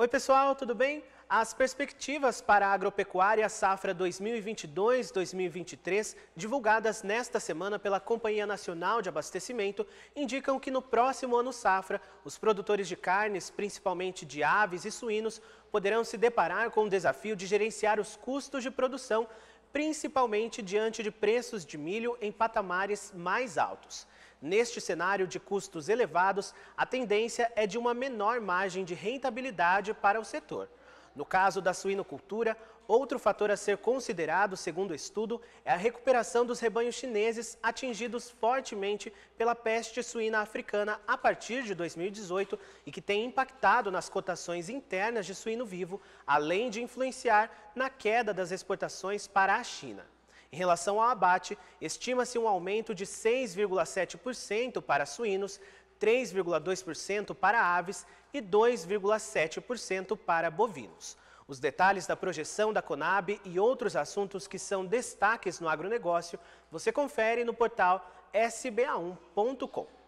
Oi, pessoal, tudo bem? As perspectivas para a agropecuária safra 2022-2023, divulgadas nesta semana pela Companhia Nacional de Abastecimento, indicam que no próximo ano safra, os produtores de carnes, principalmente de aves e suínos, poderão se deparar com o desafio de gerenciar os custos de produção, principalmente diante de preços de milho em patamares mais altos. Neste cenário de custos elevados, a tendência é de uma menor margem de rentabilidade para o setor. No caso da suinocultura, outro fator a ser considerado, segundo o estudo, é a recuperação dos rebanhos chineses atingidos fortemente pela peste suína africana a partir de 2018 e que tem impactado nas cotações internas de suíno vivo, além de influenciar na queda das exportações para a China. Em relação ao abate, estima-se um aumento de 6,7% para suínos, 3,2% para aves e 2,7% para bovinos. Os detalhes da projeção da Conab e outros assuntos que são destaques no agronegócio você confere no portal sba1.com.